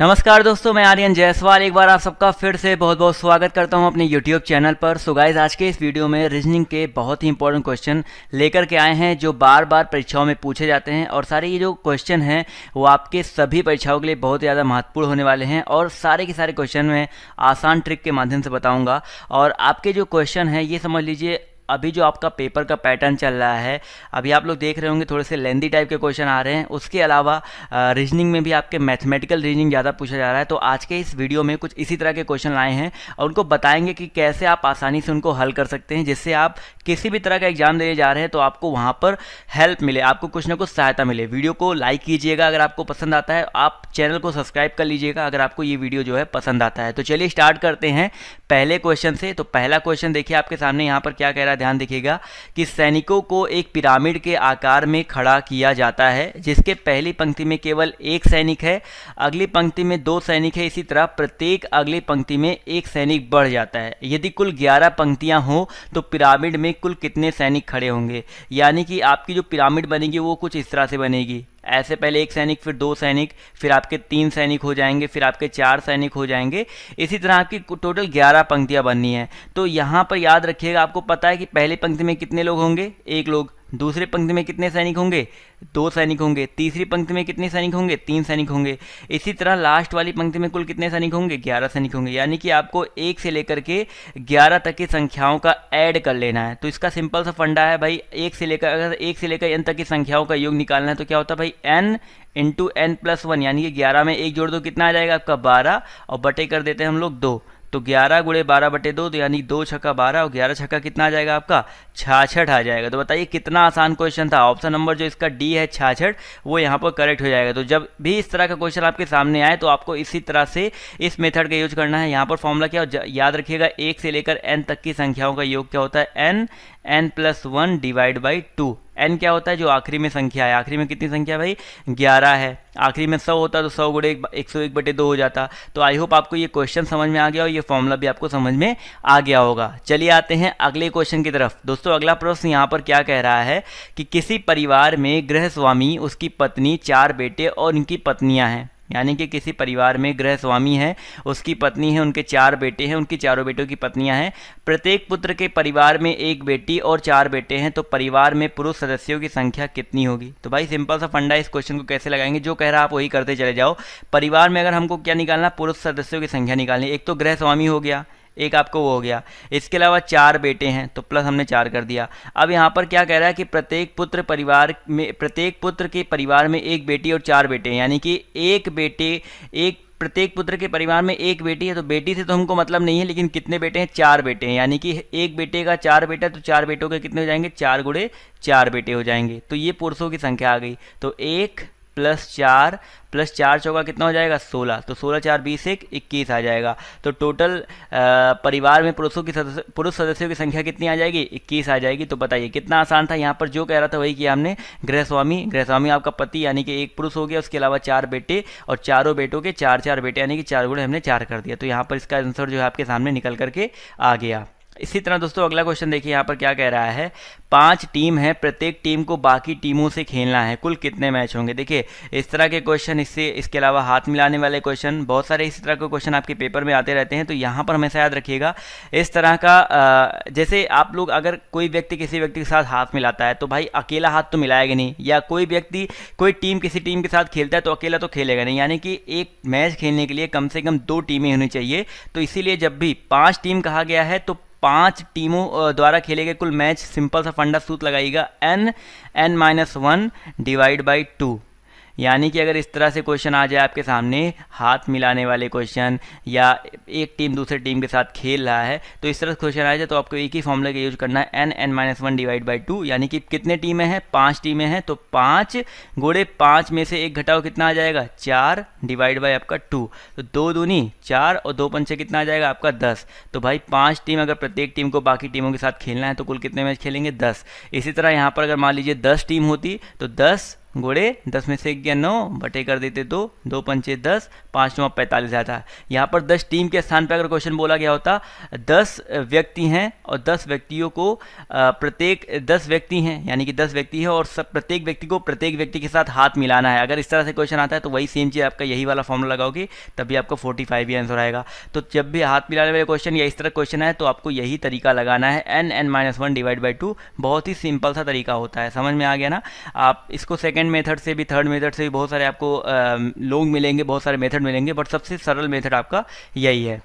नमस्कार दोस्तों मैं आर्यन जायसवाल एक बार आप सबका फिर से बहुत बहुत स्वागत करता हूं अपने YouTube चैनल पर सो गाइज आज के इस वीडियो में रीजनिंग के बहुत ही इंपॉर्टेंट क्वेश्चन लेकर के आए हैं जो बार बार परीक्षाओं में पूछे जाते हैं और सारे ये जो क्वेश्चन हैं वो आपके सभी परीक्षाओं के लिए बहुत ज़्यादा महत्वपूर्ण होने वाले हैं और सारे के सारे क्वेश्चन में आसान ट्रिक के माध्यम से बताऊँगा और आपके जो क्वेश्चन हैं ये समझ लीजिए अभी जो आपका पेपर का पैटर्न चल रहा है अभी आप लोग देख रहे होंगे थोड़े से लेंदी टाइप के क्वेश्चन आ रहे हैं उसके अलावा रीजनिंग में भी आपके मैथमेटिकल रीजनिंग ज़्यादा पूछा जा रहा है तो आज के इस वीडियो में कुछ इसी तरह के क्वेश्चन आए हैं और उनको बताएंगे कि कैसे आप आसानी से उनको हल कर सकते हैं जिससे आप किसी भी तरह का एग्जाम देने जा रहे हैं तो आपको वहाँ पर हेल्प मिले आपको कुछ ना कुछ सहायता मिले वीडियो को लाइक कीजिएगा अगर आपको पसंद आता है आप चैनल को सब्सक्राइब कर लीजिएगा अगर आपको ये वीडियो जो है पसंद आता है तो चलिए स्टार्ट करते हैं पहले क्वेश्चन से तो पहला क्वेश्चन देखिए आपके सामने यहाँ पर क्या कह रहा है का ध्यान देखिएगा कि सैनिकों को एक पिरामिड के आकार में खड़ा किया जाता है जिसके पहली पंक्ति में केवल एक सैनिक है अगली पंक्ति में दो सैनिक है इसी तरह प्रत्येक अगली पंक्ति में एक सैनिक बढ़ जाता है यदि कुल ग्यारह पंक्तियाँ हों तो पिरामिड में कुल कितने सैनिक खड़े होंगे यानी कि आपकी जो पिरामिड बनेगी वो कुछ इस तरह से बनेगी ऐसे पहले एक सैनिक फिर दो सैनिक फिर आपके तीन सैनिक हो जाएंगे फिर आपके चार सैनिक हो जाएंगे इसी तरह आपकी टोटल ग्यारह पंक्तियाँ बननी है तो यहाँ पर याद रखिएगा आपको पता है कि पहली पंक्ति में कितने लोग होंगे एक लोग दूसरे पंक्ति में कितने सैनिक होंगे दो सैनिक होंगे तीसरी पंक्ति में कितने सैनिक होंगे तीन सैनिक होंगे इसी तरह लास्ट वाली पंक्ति में कुल कितने सैनिक होंगे ग्यारह सैनिक होंगे यानी कि आपको एक से लेकर के ग्यारह तक की संख्याओं का ऐड कर लेना है तो इसका सिंपल सा फंडा है भाई एक से लेकर अगर एक से लेकर एन तक की संख्याओं का योग निकालना है तो क्या होता है भाई N into N plus one यानी कि ग्यारह में एक जोड़ दो कितना आ जाएगा आपका बारह और बटे कर देते हैं हम लोग दो तो ग्यारह गुड़े बारह बटे दो तो यानी दो छक्का बारह और ग्यारह छक्का कितना आ जाएगा आपका छाछठ आ जाएगा तो बताइए कितना आसान क्वेश्चन था ऑप्शन नंबर जो इसका डी है छाछठ वो यहाँ पर करेक्ट हो जाएगा तो जब भी इस तरह का क्वेश्चन आपके सामने आए तो आपको इसी तरह से इस मेथड का यूज करना है यहाँ पर फॉर्मूला क्या याद रखिएगा एक से लेकर एन तक की संख्याओं का योग क्या होता है N N plus one divide by two N क्या होता है जो आखिरी में संख्या है आखिरी में कितनी संख्या भाई ग्यारह है आखिरी में सौ होता तो सौ गुड़े एक सौ एक बटे दो हो जाता तो आई होप आपको ये क्वेश्चन समझ में आ गया और ये फॉर्मूला भी आपको समझ में आ गया होगा चलिए आते हैं अगले क्वेश्चन की तरफ दोस्तों अगला प्रश्न यहाँ पर क्या कह रहा है कि किसी परिवार में गृह स्वामी उसकी पत्नी चार बेटे और उनकी पत्नियाँ हैं यानी कि किसी परिवार में गृह स्वामी है उसकी पत्नी है उनके चार बेटे हैं उनकी चारों बेटों की पत्नियां हैं प्रत्येक पुत्र के परिवार में एक बेटी और चार बेटे हैं तो परिवार में पुरुष सदस्यों की संख्या कितनी होगी तो भाई सिंपल सा फंडा इस क्वेश्चन को कैसे लगाएंगे जो कह रहा आप वही करते चले जाओ परिवार में अगर हमको क्या निकालना पुरुष सदस्यों की संख्या निकालनी एक तो गृह स्वामी हो गया एक आपको वो हो गया इसके अलावा चार बेटे हैं तो प्लस हमने चार कर दिया अब यहाँ पर क्या कह रहा है कि प्रत्येक पुत्र परिवार में प्रत्येक पुत्र के परिवार में एक बेटी और चार बेटे हैं यानी कि एक बेटे एक प्रत्येक पुत्र के परिवार में एक बेटी है तो बेटी से तो हमको मतलब नहीं है लेकिन कितने बेटे हैं चार बेटे हैं यानी कि एक बेटे का चार बेटा तो चार बेटों के कितने हो जाएंगे चार गुड़े चार बेटे हो जाएंगे तो ये पुरुषों की संख्या आ गई तो एक प्लस चार प्लस चार चौका कितना हो जाएगा सोलह तो सोलह चार बीस एक इक्कीस आ जाएगा तो टोटल परिवार में पुरुषों की सदस्य पुरुष सदस्यों की संख्या कितनी आ जाएगी इक्कीस आ जाएगी तो बताइए कितना आसान था यहाँ पर जो कह रहा था वही कि हमने गृहस्वामी गृहस्वामी आपका पति यानी कि एक पुरुष हो गया उसके अलावा चार बेटे और चारों बेटों के चार चार बेटे यानी कि चार गुड़े हमने चार कर दिया तो यहाँ पर इसका आंसर जो है आपके सामने निकल करके आ गया इसी तरह दोस्तों अगला क्वेश्चन देखिए यहाँ पर क्या कह रहा है पांच टीम है प्रत्येक टीम को बाकी टीमों से खेलना है कुल कितने मैच होंगे देखिए इस तरह के क्वेश्चन इससे इसके अलावा हाथ मिलाने वाले क्वेश्चन बहुत सारे इसी तरह के क्वेश्चन आपके पेपर में आते रहते हैं तो यहाँ पर हमेशा याद रखिएगा इस तरह का जैसे आप लोग अगर कोई व्यक्ति किसी व्यक्ति के साथ हाथ मिलाता है तो भाई अकेला हाथ तो मिलाएगा नहीं या कोई व्यक्ति कोई टीम किसी टीम के साथ खेलता है तो अकेला तो खेलेगा नहीं यानी कि एक मैच खेलने के लिए कम से कम दो टीमें होनी चाहिए तो इसीलिए जब भी पाँच टीम कहा गया है तो पांच टीमों द्वारा खेले गए कुल मैच सिंपल सा फंडा सूत लगाइएगा N N minus one divide by two यानी कि अगर इस तरह से क्वेश्चन आ जाए आपके सामने हाथ मिलाने वाले क्वेश्चन या एक टीम दूसरे टीम के साथ खेल रहा है तो इस तरह से क्वेश्चन आ जाए तो आपको एक ही फॉर्मूला का यूज करना है N N minus one divide by two यानी कि कितने टीमें हैं पाँच टीमें हैं तो पाँच गोड़े पाँच में से एक घटाओ कितना आ जाएगा चार डिवाइड बाई आपका टू तो दो दूनी चार और दो पंचे कितना आ जाएगा आपका दस तो भाई पाँच टीम अगर प्रत्येक टीम को बाकी टीमों के साथ खेलना है तो कुल कितने मैच खेलेंगे दस इसी तरह यहाँ पर अगर मान लीजिए दस टीम होती तो दस गोड़े दस में से एक गया नौ बटे कर देते दो तो दो पंचे दस पाँच नौ पैंतालीस आता है यहाँ पर दस टीम के स्थान पर अगर क्वेश्चन बोला गया होता दस व्यक्ति हैं और दस व्यक्तियों को प्रत्येक दस व्यक्ति हैं यानी कि दस व्यक्ति है और सब प्रत्येक व्यक्ति को प्रत्येक व्यक्ति के साथ हाथ मिलाना है अगर इस तरह से क्वेश्चन आता है तो वही सेम चीज़ आपका यही वाला फॉर्मूला लगाओगे तभी आपका फोर्टी फाइव ही आंसर आएगा तो जब भी हाथ मिलाने वाले क्वेश्चन या इस तरह क्वेश्चन है तो आपको यही तरीका लगाना है N N minus one divide by two बहुत ही सिंपल सा तरीका होता है समझ में आ गया ना आप इसको सेकेंड सेकेंड मेथड से भी थर्ड मेथड से भी बहुत सारे आपको लोग मिलेंगे बहुत सारे मेथड मिलेंगे बट सबसे सरल मेथड आपका यही है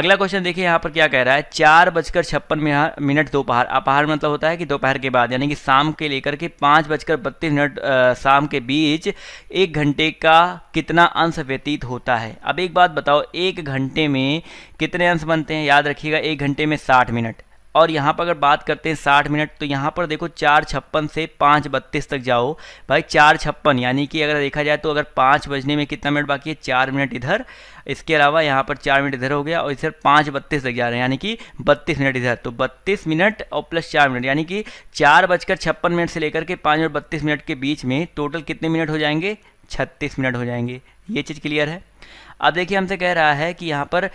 अगला क्वेश्चन देखिए यहाँ पर क्या कह रहा है चार बजकर छप्पन मिनट दोपहर अपहार मतलब होता है कि दोपहर के बाद यानी कि शाम के लेकर के पाँच बजकर बत्तीस मिनट शाम के बीच एक घंटे का कितना अंश व्यतीत होता है अब एक बात बताओ एक घंटे में कितने अंश बनते हैं याद रखिएगा एक घंटे में साठ मिनट और यहाँ पर अगर बात करते हैं साठ मिनट तो यहाँ पर देखो चार छप्पन से पाँच बत्तीस तक जाओ भाई चार छप्पन यानी कि अगर देखा जाए तो अगर पाँच बजने में कितना मिनट बाकी है चार मिनट इधर इसके अलावा यहाँ पर चार मिनट इधर हो गया और इधर पाँच बत्तीस तक जा रहे हैं यानी कि बत्तीस मिनट इधर तो बत्तीस मिनट और प्लस चार मिनट यानी कि चार बजकर छप्पन मिनट से लेकर के पाँच और बत्तीस मिनट के बीच में टोटल कितने मिनट हो जाएंगे छत्तीस मिनट हो जाएंगे ये चीज़ क्लियर है अब देखिए हमसे कह रहा है कि यहाँ पर आ,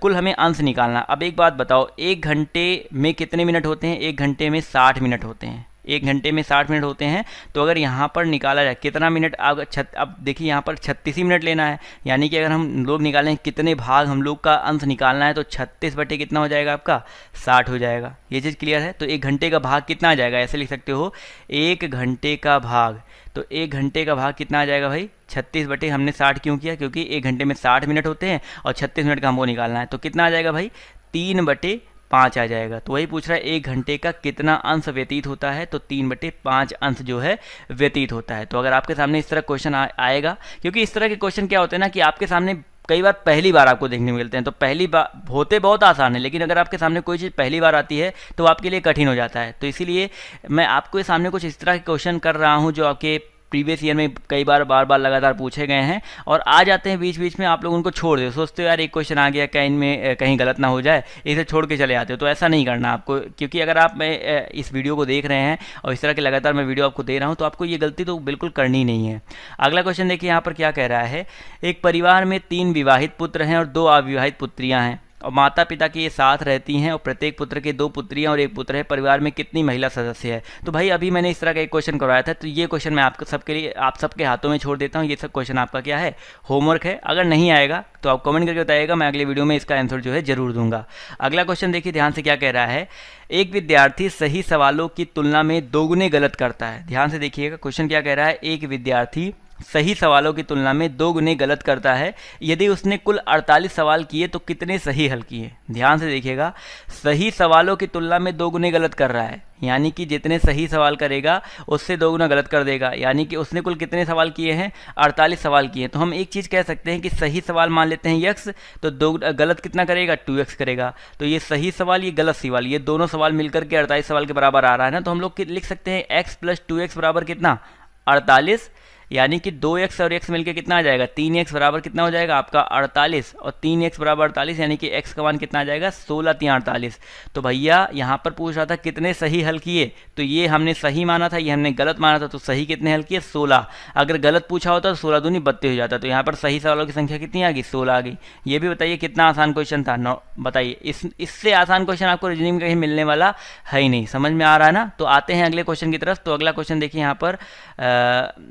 कुल हमें अंश निकालना अब एक बात बताओ एक घंटे में कितने मिनट होते हैं एक घंटे में साठ मिनट होते हैं एक घंटे में साठ मिनट होते हैं तो अगर यहाँ पर निकाला जाए कितना मिनट अब छत अब देखिए यहाँ पर छत्तीस ही मिनट लेना है यानी कि अगर हम लोग निकालें कितने भाग हम लोग का अंश निकालना है तो छत्तीस बटे कितना हो जाएगा आपका साठ हो जाएगा ये चीज़ क्लियर है तो एक घंटे का भाग कितना आ जाएगा ऐसे लिख सकते हो एक घंटे का भाग तो एक घंटे का भाग कितना आ जाएगा भाई छत्तीस बटे हमने साठ क्यों किया क्योंकि एक घंटे में साठ मिनट होते हैं और छत्तीस मिनट का हमको निकालना है तो कितना आ जाएगा भाई तीन बटे पाँच आ जाएगा तो वही पूछ रहा है एक घंटे का कितना अंश व्यतीत होता है तो तीन बटे पाँच अंश जो है व्यतीत होता है तो अगर आपके सामने इस तरह क्वेश्चन आएगा क्योंकि इस तरह के क्वेश्चन क्या होते हैं ना कि आपके सामने कई बार पहली बार आपको देखने मिलते हैं तो पहली बार होते बहुत आसान है लेकिन अगर आपके सामने कोई चीज़ पहली बार आती है तो आपके लिए कठिन हो जाता है तो इसीलिए मैं आपके सामने कुछ इस तरह के क्वेश्चन कर रहा हूँ जो आपके प्रीवियस ईयर में कई बार बार बार लगातार पूछे गए हैं और आ जाते हैं बीच बीच में आप लोग उनको छोड़ दे सोचते हो यार एक क्वेश्चन आ गया क्या इनमें कहीं गलत ना हो जाए इसे छोड़ के चले आते हो तो ऐसा नहीं करना आपको क्योंकि अगर आप मैं इस वीडियो को देख रहे हैं और इस तरह के लगातार मैं वीडियो आपको दे रहा हूँ तो आपको ये गलती तो बिल्कुल करनी नहीं है अगला क्वेश्चन देखिए यहाँ पर क्या कह रहा है एक परिवार में तीन विवाहित पुत्र हैं और दो अविवाहित पुत्रियाँ हैं और माता पिता की ये साथ रहती हैं और प्रत्येक पुत्र के दो पुत्रियाँ और एक पुत्र है परिवार में कितनी महिला सदस्य है तो भाई अभी मैंने इस तरह का एक क्वेश्चन करवाया था तो ये क्वेश्चन मैं आपको सबके लिए आप सबके हाथों में छोड़ देता हूँ ये सब क्वेश्चन आपका क्या है होमवर्क है अगर नहीं आएगा तो आप कमेंट करके बताइएगा मैं अगले वीडियो में इसका आंसर जो है जरूर दूंगा अगला क्वेश्चन देखिए ध्यान से क्या कह रहा है एक विद्यार्थी सही सवालों की तुलना में दोगुने गलत करता है ध्यान से देखिएगा क्वेश्चन क्या कह रहा है एक विद्यार्थी सही सवालों की तुलना में दो गुने गलत करता है यदि उसने कुल 48 सवाल किए तो कितने सही हल किए ध्यान से देखिएगा सही सवालों की तुलना में दो गुने गलत कर रहा है यानी कि जितने सही सवाल करेगा उससे दो गुना गलत कर देगा यानी कि उसने कुल कितने सवाल किए हैं 48 सवाल किए हैं तो हम एक चीज़ कह सकते हैं कि सही सवाल मान लेते हैं यक्स तो दो गलत कितना करेगा टू एक्स करेगा तो ये सही सवाल ये गलत सवाल ये दोनों सवाल मिलकर के अड़तालीस सवाल के बराबर आ रहा है ना तो हम लोग लिख सकते हैं एक्स प्लस टू बराबर कितना अड़तालीस यानी कि दो एक्स और एक्स मिलकर कितना आ जाएगा तीन एक्स बराबर कितना हो जाएगा आपका अड़तालीस और तीन एक्स बराबर अड़तालीस यानी कि एक्स का मान कितना आ जाएगा सोलह तीन अड़तालीस तो भैया यहाँ पर पूछ रहा था कितने सही हल किए तो ये हमने सही माना था ये हमने गलत माना था तो सही कितने हल किए सोलह अगर गलत पूछा होता तो सोलह दूनी बत्तीस हो जाता तो यहाँ पर सही सवालों की संख्या कितनी आ गई सोलह आ गई ये भी बताइए कितना आसान क्वेश्चन था नौ बताइए इस इससे आसान क्वेश्चन आपको रिजनिंग में कहीं मिलने वाला है ही नहीं समझ में आ रहा है ना तो आते हैं अगले क्वेश्चन की तरफ तो अगला क्वेश्चन देखिए यहाँ पर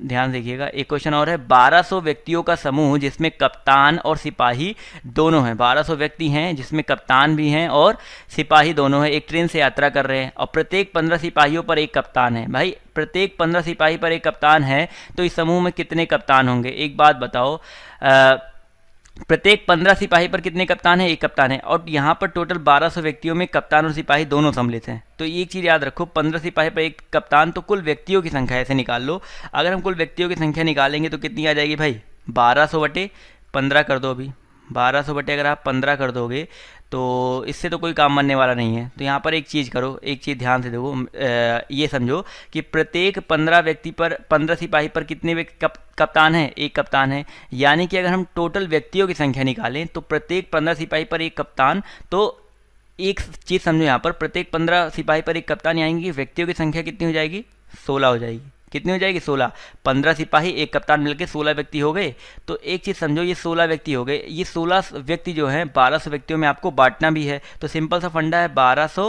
ध्यान देखिए लीजिएगा एक क्वेश्चन और है 1200 व्यक्तियों का समूह जिसमें कप्तान और सिपाही दोनों हैं 1200 व्यक्ति हैं जिसमें कप्तान भी हैं और सिपाही दोनों हैं एक ट्रेन से यात्रा कर रहे हैं और प्रत्येक पंद्रह सिपाहियों पर एक कप्तान है भाई प्रत्येक पंद्रह सिपाही पर एक कप्तान है तो इस समूह में कितने कप्तान होंगे एक बात बताओ आ, प्रत्येक पंद्रह सिपाही पर कितने कप्तान है एक कप्तान है और यहाँ पर टोटल बारह सौ व्यक्तियों में कप्तान और सिपाही दोनों सम्मिलित हैं तो ये एक चीज़ याद रखो पंद्रह सिपाही पर एक कप्तान तो कुल व्यक्तियों की संख्या ऐसे निकाल लो अगर हम कुल व्यक्तियों की संख्या निकालेंगे तो कितनी आ जाएगी भाई बारह सौ बटे पंद्रह कर दो अभी बारह सौ बटे अगर आप पंद्रह कर दोगे तो इससे तो कोई काम बनने वाला नहीं है तो यहाँ पर एक चीज़ करो एक चीज़ ध्यान से देखो ये समझो कि प्रत्येक पंद्रह व्यक्ति पर पंद्रह सिपाही पर कितने व्यक्ति कप, कप्तान है एक कप्तान है यानी कि अगर हम टोटल व्यक्तियों की संख्या निकालें तो प्रत्येक पंद्रह सिपाही पर एक कप्तान तो एक चीज़ समझो यहाँ पर प्रत्येक पंद्रह सिपाही पर एक कप्तान यानी कि व्यक्तियों की संख्या कितनी हो जाएगी सोलह हो जाएगी कितनी हो जाएगी सोलह पंद्रह सिपाही एक कप्तान मिलकर सोलह व्यक्ति हो गए तो एक चीज़ समझो ये सोलह व्यक्ति हो गए ये सोलह व्यक्ति जो हैं बारह सौ व्यक्तियों में आपको बांटना भी है तो सिंपल सा फंडा है बारह सौ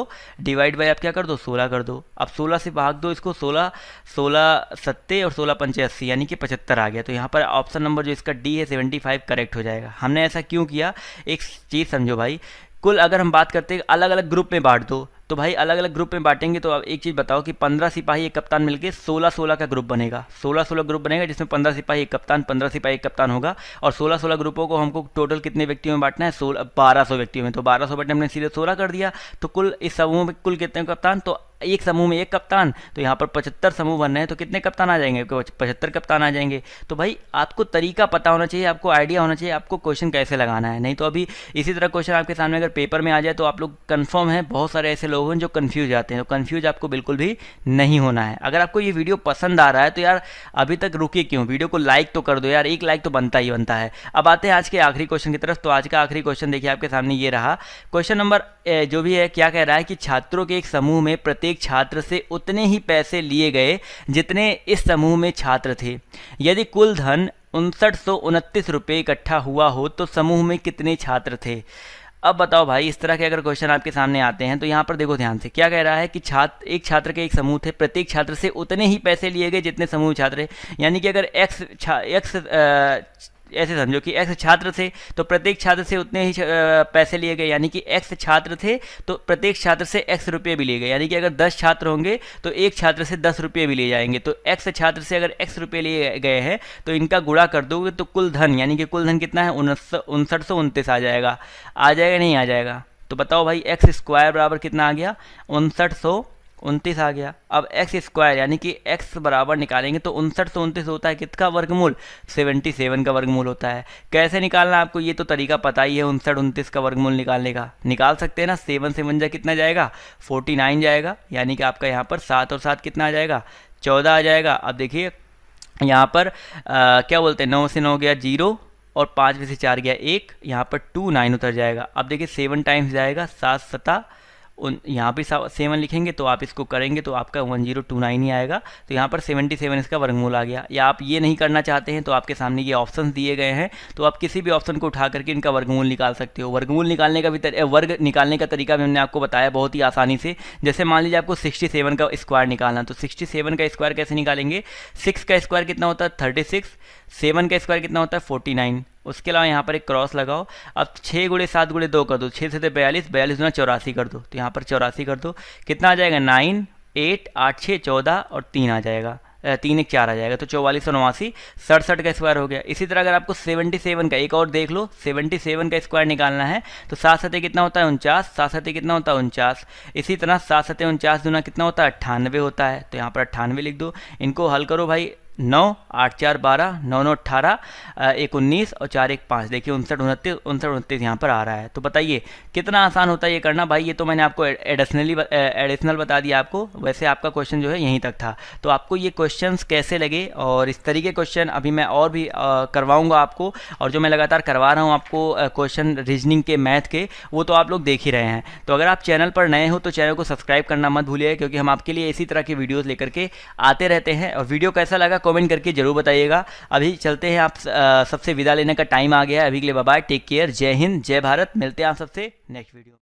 डिवाइड बाई आप क्या कर दो सोलह कर दो अब सोलह से भाग दो इसको सोलह सोलह सत्ते और सोलह पंचे अस्सी यानी कि पचहत्तर आ गया तो यहाँ पर ऑप्शन नंबर जो इसका डी है सेवेंटी फाइव करेक्ट हो जाएगा हमने ऐसा क्यों किया एक चीज़ समझो भाई कुल अगर हम बात करते हैं अलग अलग ग्रुप में बांट दो तो भाई अलग अलग ग्रुप में बांटेंगे तो अब एक चीज़ बताओ कि पंद्रह सिपाही एक कप्तान मिलकर सोलह सोलह का ग्रुप बनेगा सोलह सोलह ग्रुप बनेगा जिसमें पंद्रह सिपाही एक कप्तान पंद्रह सिपाही एक कप्तान होगा और सोलह सोलह ग्रुपों को हमको टोटल कितने व्यक्तियों में बांटना है सोलह बारह सौ व्यक्तियों में तो बारह सौ बटे हमने सीधे सोलह कर दिया तो कुल इस समूह में कुल कितने कप्तान तो एक समूह में एक कप्तान तो यहाँ पर पचहत्तर समूह बन रहे हैं तो कितने कप्तान आ जाएंगे पचहत्तर कप्तान आ जाएंगे तो भाई आपको तरीका पता होना चाहिए आपको आइडिया होना चाहिए आपको क्वेश्चन कैसे लगाना है नहीं तो अभी इसी तरह क्वेश्चन आपके सामने अगर पेपर में आ जाए तो आप लोग कन्फर्म है बहुत सारे ऐसे लोग लोग हैं जो कन्फ्यूज आते हैं तो कन्फ्यूज आपको बिल्कुल भी नहीं होना है अगर आपको ये वीडियो पसंद आ रहा है तो यार अभी तक रुके क्यों वीडियो को लाइक तो कर दो यार एक लाइक तो बनता ही बनता है अब आते हैं आज के आखिरी क्वेश्चन की तरफ तो आज का आखिरी क्वेश्चन देखिए आपके सामने ये रहा क्वेश्चन नंबर जो भी है क्या कह रहा है कि छात्रों के एक समूह में प्रत्येक छात्र से उतने ही पैसे लिए गए जितने इस समूह में छात्र थे यदि कुल धन उनसठ सौ उनतीस रुपये इकट्ठा हुआ हो तो समूह में कितने छात्र थे अब बताओ भाई इस तरह के अगर क्वेश्चन आपके सामने आते हैं तो यहाँ पर देखो ध्यान से क्या कह रहा है कि छात्र एक छात्र के एक समूह थे प्रत्येक छात्र से उतने ही पैसे लिए गए जितने समूह छात्र यानी कि अगर एक्स छा एक्स ऐसे समझो कि एक्स छात्र थे तो प्रत्येक छात्र से उतने ही पैसे लिए गए यानी कि एक्स छात्र थे तो प्रत्येक छात्र से एक्स रुपये भी लिए गए यानी कि अगर दस छात्र होंगे तो एक छात्र से दस रुपये भी लिए जाएंगे तो एक्स छात्र से अगर एक्स रुपये लिए गए हैं तो इनका गुड़ा कर दोगे तो कुल धन यानी कि कुल धन कितना है उनसठ सौ उनतीस आ जाएगा आ जाएगा नहीं आ जाएगा तो बताओ भाई एक्स स्क्वायर बराबर कितना आ गया उनसठ सौ उनतीस आ गया अब एक्स स्क्वायर यानी कि एक्स बराबर निकालेंगे तो उनसठ सौ उनतीस होता है कितना वर्गमूल सेवेंटी सेवन का वर्गमूल होता है कैसे निकालना आपको ये तो तरीका पता ही है उनसठ उनतीस का वर्गमूल निकालने का निकाल सकते हैं ना सेवन सेवन जा कितना जाएगा फोर्टी नाइन जाएगा यानी कि आपका यहाँ पर सात और सात कितना आ जाएगा चौदह आ जाएगा अब देखिए यहाँ पर आ, क्या बोलते हैं नौ से नौ गया जीरो और पाँच में से चार गया एक यहाँ पर टू नाइन उतर जाएगा अब देखिए सेवन टाइम्स जाएगा सात सता उन यहाँ पे सेवन लिखेंगे तो आप इसको करेंगे तो आपका वन जीरो टू नाइन ही आएगा तो यहाँ पर सेवेंटी सेवन इसका वर्गमूल आ गया या आप ये नहीं करना चाहते हैं तो आपके सामने ये ऑप्शन दिए गए हैं तो आप किसी भी ऑप्शन को उठा करके इनका वर्गमूल निकाल सकते हो वर्गमूल निकालने का भी तर, वर्ग निकालने का तरीका भी हमने आपको बताया बहुत ही आसानी से जैसे मान लीजिए आपको सिक्सटी सेवन का स्क्वायर निकालना तो सिक्सटी सेवन का स्क्वायर कैसे निकालेंगे सिक्स का स्क्वायर कितना होता है थर्टी सिक्स सेवन का स्क्वायर कितना होता है फोर्टी नाइन उसके अलावा यहाँ पर एक क्रॉस लगाओ अब छः गुड़े सात गुड़े दो कर दो छः से तो बयालीस बयालीस गुना चौरासी कर दो तो यहाँ पर चौरासी कर दो कितना आ जाएगा नाइन एट आठ छः चौदह और तीन आ जाएगा तीन एक चार आ जाएगा तो चौवालीस सौ नवासी सड़सठ का स्क्वायर हो गया इसी तरह अगर आपको सेवेंटी सेवन का एक और देख लो सेवेंटी सेवन का स्क्वायर निकालना है तो सात सतह कितना होता है उनचास सात सतह कितना होता है उनचास इसी तरह सात सतह उनचास दुना कितना होता है अट्ठानवे होता है तो यहाँ पर अट्ठानवे लिख दो इनको हल करो भाई नौ आठ चार बारह नौ नौ अट्ठारह एक उन्नीस और चार एक पाँच देखिए उनसठ उनतीस उनसठ उनतीस यहाँ पर आ रहा है तो बताइए कितना आसान होता है ये करना भाई ये तो मैंने आपको एडिशनली एडिशनल बता दिया आपको वैसे आपका क्वेश्चन जो है यहीं तक था तो आपको ये क्वेश्चन कैसे लगे और इस तरीके क्वेश्चन अभी मैं और भी करवाऊँगा आपको और जो मैं लगातार करवा रहा हूँ आपको क्वेश्चन रीजनिंग के मैथ के वो तो आप लोग देख ही रहे हैं तो अगर आप चैनल पर नए हो तो चैनल को सब्सक्राइब करना मत भूलिए क्योंकि हम आपके लिए इसी तरह की वीडियोज़ लेकर के आते रहते हैं और वीडियो कैसा लगा कमेंट करके जरूर बताइएगा अभी चलते हैं आप सबसे विदा लेने का टाइम आ गया है अभी के लिए बाय टेक केयर जय हिंद जय भारत मिलते हैं आप सबसे नेक्स्ट वीडियो